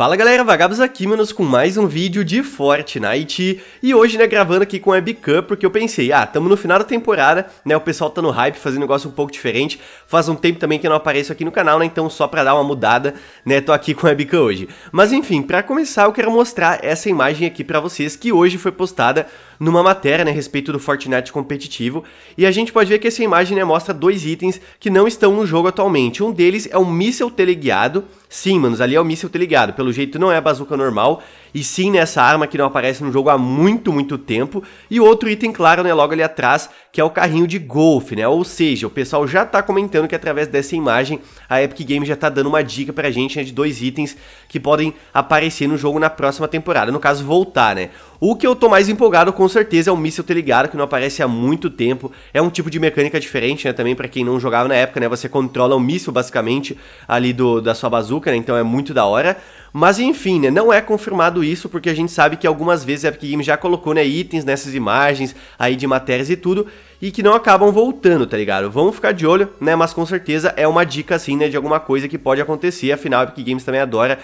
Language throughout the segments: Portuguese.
Fala galera, Vagabos aqui, manos, com mais um vídeo de Fortnite E hoje, né, gravando aqui com a webcam, porque eu pensei Ah, tamo no final da temporada, né, o pessoal tá no hype, fazendo um negócio um pouco diferente Faz um tempo também que eu não apareço aqui no canal, né, então só pra dar uma mudada, né, tô aqui com a webcam hoje Mas enfim, pra começar eu quero mostrar essa imagem aqui pra vocês, que hoje foi postada numa matéria né, a respeito do Fortnite competitivo, e a gente pode ver que essa imagem né, mostra dois itens que não estão no jogo atualmente. Um deles é o míssel teleguiado, sim, manos, ali é o míssel teleguiado, pelo jeito não é a bazuca normal, e sim nessa né, arma que não aparece no jogo há muito, muito tempo, e outro item claro né, logo ali atrás, que é o carrinho de golfe, né? Ou seja, o pessoal já está comentando que através dessa imagem a Epic Games já está dando uma dica para a gente né, de dois itens que podem aparecer no jogo na próxima temporada. No caso, voltar, né? O que eu tô mais empolgado com certeza é o míssil ligado que não aparece há muito tempo. É um tipo de mecânica diferente, né? Também para quem não jogava na época, né? Você controla o míssil basicamente ali do, da sua bazuca, né? Então é muito da hora. Mas enfim, né? Não é confirmado isso, porque a gente sabe que algumas vezes a Epic Games já colocou, né? Itens nessas imagens aí de matérias e tudo e que não acabam voltando, tá ligado? Vamos ficar de olho, né? Mas com certeza é uma dica, assim, né? De alguma coisa que pode acontecer. Afinal, a Epic Games também adora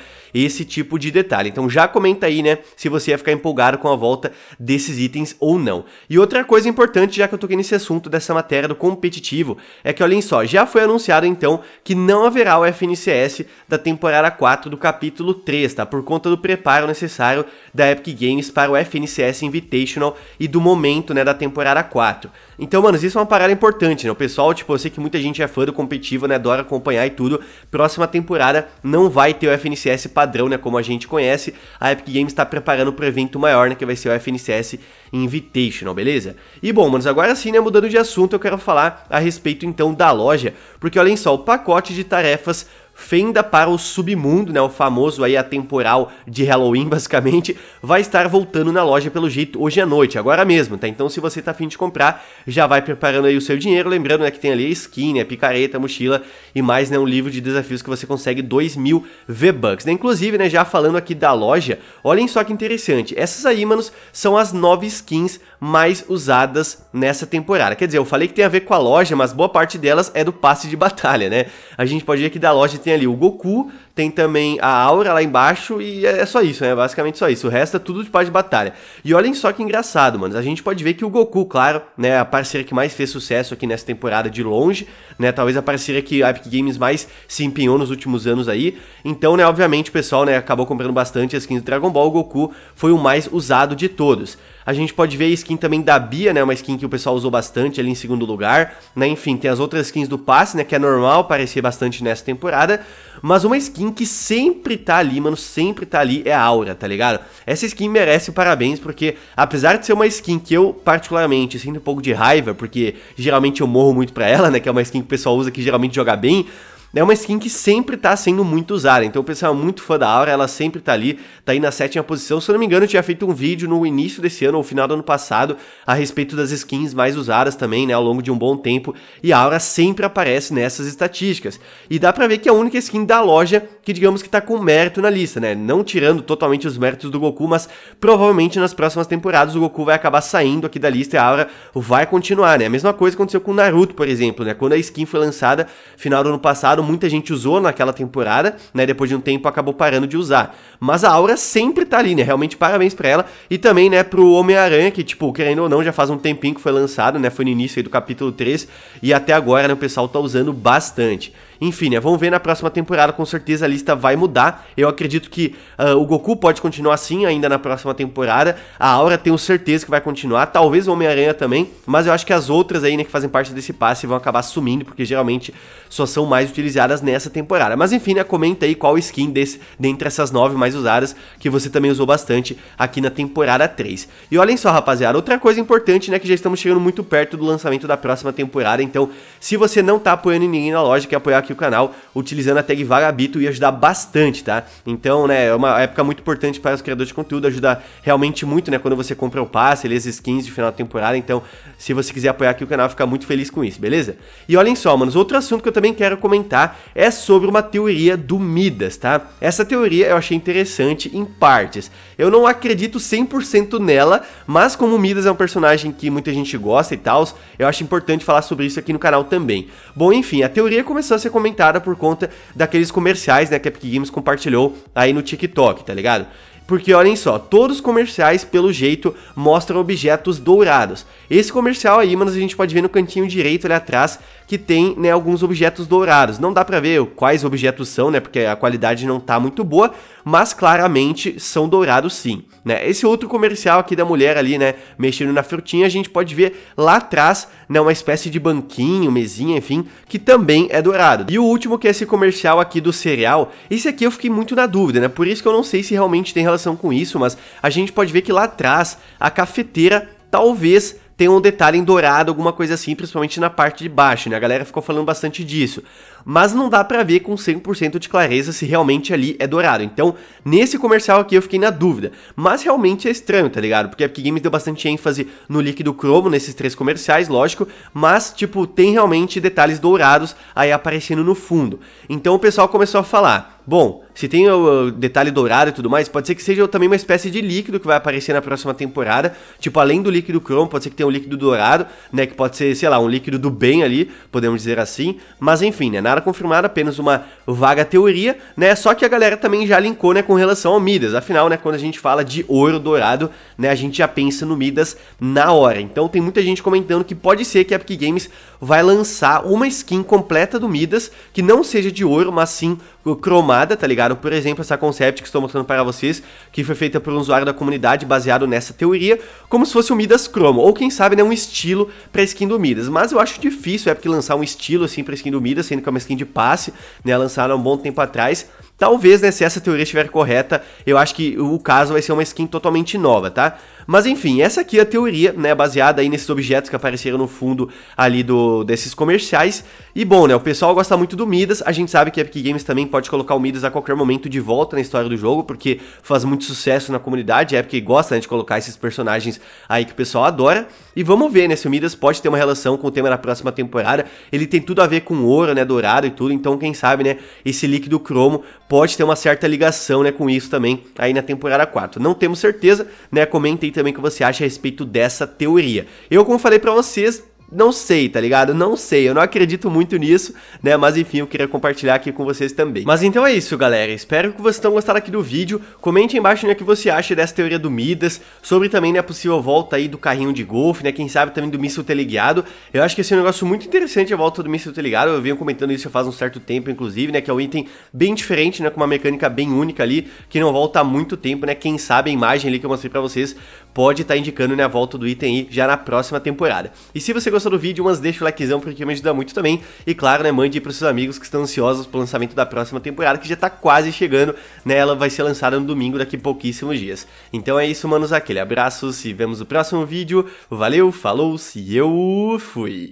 esse tipo de detalhe. Então já comenta aí, né, se você ia ficar empolgado com a volta desses itens ou não. E outra coisa importante, já que eu toquei nesse assunto dessa matéria do competitivo, é que olhem só, já foi anunciado então que não haverá o FNCS da temporada 4 do capítulo 3, tá? Por conta do preparo necessário da Epic Games para o FNCS Invitational e do momento, né, da temporada 4. Então, manos, isso é uma parada importante, né? O pessoal, tipo, eu sei que muita gente é fã do competitivo, né, adora acompanhar e tudo. Próxima temporada não vai ter o FNCS padrão padrão, né, como a gente conhece, a Epic Games está preparando para o evento maior, né, que vai ser o FNCS Invitational, beleza? E bom, manos, agora sim, né, mudando de assunto, eu quero falar a respeito então da loja, porque olhem só, o pacote de tarefas Fenda para o Submundo, né, o famoso aí atemporal de Halloween, basicamente, vai estar voltando na loja pelo jeito hoje à noite, agora mesmo, tá? Então se você tá afim de comprar, já vai preparando aí o seu dinheiro, lembrando né, que tem ali a skin, né, picareta, mochila e mais, né, um livro de desafios que você consegue 2 mil V-Bucks, né? Inclusive, né, já falando aqui da loja, olhem só que interessante, essas aí, manos, são as 9 skins mais usadas nessa temporada. Quer dizer, eu falei que tem a ver com a loja, mas boa parte delas é do passe de batalha, né? A gente pode ver que da loja tem ali o Goku, tem também a aura lá embaixo e é, é só isso, né? Basicamente só isso. O resto é tudo de parte de batalha. E olhem só que engraçado, mano. A gente pode ver que o Goku, claro, né, a parceira que mais fez sucesso aqui nessa temporada de longe, né? Talvez a parceira que a Epic Games mais se empenhou nos últimos anos aí. Então, né, obviamente o pessoal, né, acabou comprando bastante as skins do Dragon Ball. O Goku foi o mais usado de todos. A gente pode ver a skin também da Bia, né? Uma skin que o pessoal usou bastante ali em segundo lugar, né? Enfim, tem as outras skins do passe, né? Que é normal aparecer bastante nessa temporada. Mas uma skin skin que sempre tá ali, mano, sempre tá ali, é a Aura, tá ligado? Essa skin merece parabéns, porque apesar de ser uma skin que eu, particularmente, sinto um pouco de raiva, porque geralmente eu morro muito pra ela, né, que é uma skin que o pessoal usa que geralmente joga bem, é uma skin que sempre tá sendo muito usada, então o pessoal é muito fã da Aura, ela sempre tá ali, tá aí na sétima posição. Se eu não me engano, eu tinha feito um vídeo no início desse ano, ou final do ano passado, a respeito das skins mais usadas também, né, ao longo de um bom tempo, e a Aura sempre aparece nessas estatísticas. E dá pra ver que é a única skin da loja que digamos que está com mérito na lista, né? Não tirando totalmente os méritos do Goku, mas provavelmente nas próximas temporadas o Goku vai acabar saindo aqui da lista e a aura vai continuar, né? A mesma coisa aconteceu com o Naruto, por exemplo, né? Quando a skin foi lançada final do ano passado, muita gente usou naquela temporada, né? Depois de um tempo acabou parando de usar. Mas a aura sempre tá ali, né? Realmente parabéns para ela e também, né, pro Homem-Aranha, que tipo, querendo ou não, já faz um tempinho que foi lançado, né? Foi no início aí do capítulo 3 e até agora, né, o pessoal tá usando bastante. Enfim, né? Vamos ver na próxima temporada, com certeza a lista vai mudar. Eu acredito que uh, o Goku pode continuar assim ainda na próxima temporada. A Aura tenho certeza que vai continuar, talvez o Homem-Aranha também, mas eu acho que as outras aí, né, que fazem parte desse passe vão acabar sumindo, porque geralmente só são mais utilizadas nessa temporada. Mas enfim, né? Comenta aí qual skin desse, dentre essas nove mais usadas que você também usou bastante aqui na temporada 3. E olhem só, rapaziada, outra coisa importante, né, que já estamos chegando muito perto do lançamento da próxima temporada, então se você não tá apoiando ninguém na loja, quer apoiar aqui o canal utilizando a tag Vagabito e ajudar bastante, tá? Então, né, é uma época muito importante para os criadores de conteúdo, ajuda realmente muito, né, quando você compra o passe, as skins de final da temporada, então se você quiser apoiar aqui o canal, fica muito feliz com isso, beleza? E olhem só, manos, outro assunto que eu também quero comentar é sobre uma teoria do Midas, tá? Essa teoria eu achei interessante em partes. Eu não acredito 100% nela, mas como o Midas é um personagem que muita gente gosta e tal, eu acho importante falar sobre isso aqui no canal também. Bom, enfim, a teoria começou a ser comentada por conta daqueles comerciais, né, que a Epic Games compartilhou aí no TikTok, tá ligado? Porque olhem só, todos os comerciais, pelo jeito, mostram objetos dourados. Esse comercial aí, mano, a gente pode ver no cantinho direito ali atrás, que tem, né, alguns objetos dourados. Não dá pra ver quais objetos são, né, porque a qualidade não tá muito boa, mas claramente são dourados sim, né. Esse outro comercial aqui da mulher ali, né, mexendo na frutinha, a gente pode ver lá atrás, né, uma espécie de banquinho, mesinha, enfim, que também é dourado. E o último que é esse comercial aqui do cereal, esse aqui eu fiquei muito na dúvida, né, por isso que eu não sei se realmente tem relação relação com isso, mas a gente pode ver que lá atrás a cafeteira talvez tem um detalhe em dourado, alguma coisa assim, principalmente na parte de baixo, né? A galera ficou falando bastante disso. Mas não dá para ver com 100% de clareza se realmente ali é dourado. Então, nesse comercial aqui eu fiquei na dúvida. Mas realmente é estranho, tá ligado? Porque a Epic Games deu bastante ênfase no líquido cromo nesses três comerciais, lógico, mas tipo, tem realmente detalhes dourados aí aparecendo no fundo. Então o pessoal começou a falar Bom, se tem o detalhe dourado e tudo mais, pode ser que seja também uma espécie de líquido que vai aparecer na próxima temporada. Tipo, além do líquido cromo, pode ser que tenha um líquido dourado, né? Que pode ser, sei lá, um líquido do bem ali, podemos dizer assim. Mas enfim, né? Nada confirmado, apenas uma vaga teoria, né? Só que a galera também já linkou, né? Com relação ao Midas. Afinal, né? Quando a gente fala de ouro dourado, né? A gente já pensa no Midas na hora. Então tem muita gente comentando que pode ser que a Epic Games vai lançar uma skin completa do Midas que não seja de ouro, mas sim cromado tá ligado? Por exemplo, essa concept que estou mostrando para vocês, que foi feita por um usuário da comunidade baseado nessa teoria, como se fosse o Midas Chrome, ou quem sabe, né, um estilo para skin do Midas. Mas eu acho difícil, é porque lançar um estilo assim para skin do Midas, sendo que é uma skin de passe, né, lançaram há um bom tempo atrás. Talvez, né, se essa teoria estiver correta, eu acho que o caso vai ser uma skin totalmente nova, tá? Mas enfim, essa aqui é a teoria, né, baseada aí nesses objetos que apareceram no fundo ali do desses comerciais. E bom, né, o pessoal gosta muito do Midas, a gente sabe que a Epic Games também pode colocar o Midas a qualquer momento de volta na história do jogo, porque faz muito sucesso na comunidade, a Epic gosta né, de colocar esses personagens aí que o pessoal adora. E vamos ver, né, se o Midas pode ter uma relação com o tema da próxima temporada. Ele tem tudo a ver com ouro, né, dourado e tudo, então quem sabe, né, esse líquido cromo pode ter uma certa ligação, né, com isso também aí na temporada 4. Não temos certeza, né, comentem também o que você acha a respeito dessa teoria. Eu, como falei para vocês, não sei, tá ligado? Não sei, eu não acredito muito nisso, né? Mas enfim, eu queria compartilhar aqui com vocês também. Mas então é isso, galera. Espero que vocês tenham gostado aqui do vídeo. Comente aí embaixo né, o que você acha dessa teoria do Midas, sobre também né, a possível volta aí do carrinho de golfe, né? Quem sabe também do míssil teleguiado. Eu acho que esse é um negócio muito interessante a volta do míssil teleguiado. Eu venho comentando isso já faz um certo tempo, inclusive, né? Que é um item bem diferente, né? Com uma mecânica bem única ali, que não volta há muito tempo, né? Quem sabe a imagem ali que eu mostrei pra vocês pode estar tá indicando né, a volta do item aí já na próxima temporada. E se você gostou do vídeo, mas deixa o likezão porque me ajuda muito também. E claro, né, mande para seus amigos que estão ansiosos pro lançamento da próxima temporada, que já tá quase chegando, né? Ela vai ser lançada no domingo daqui a pouquíssimos dias. Então é isso, manos, aquele abraço, se vemos no próximo vídeo. Valeu, falou, se eu fui.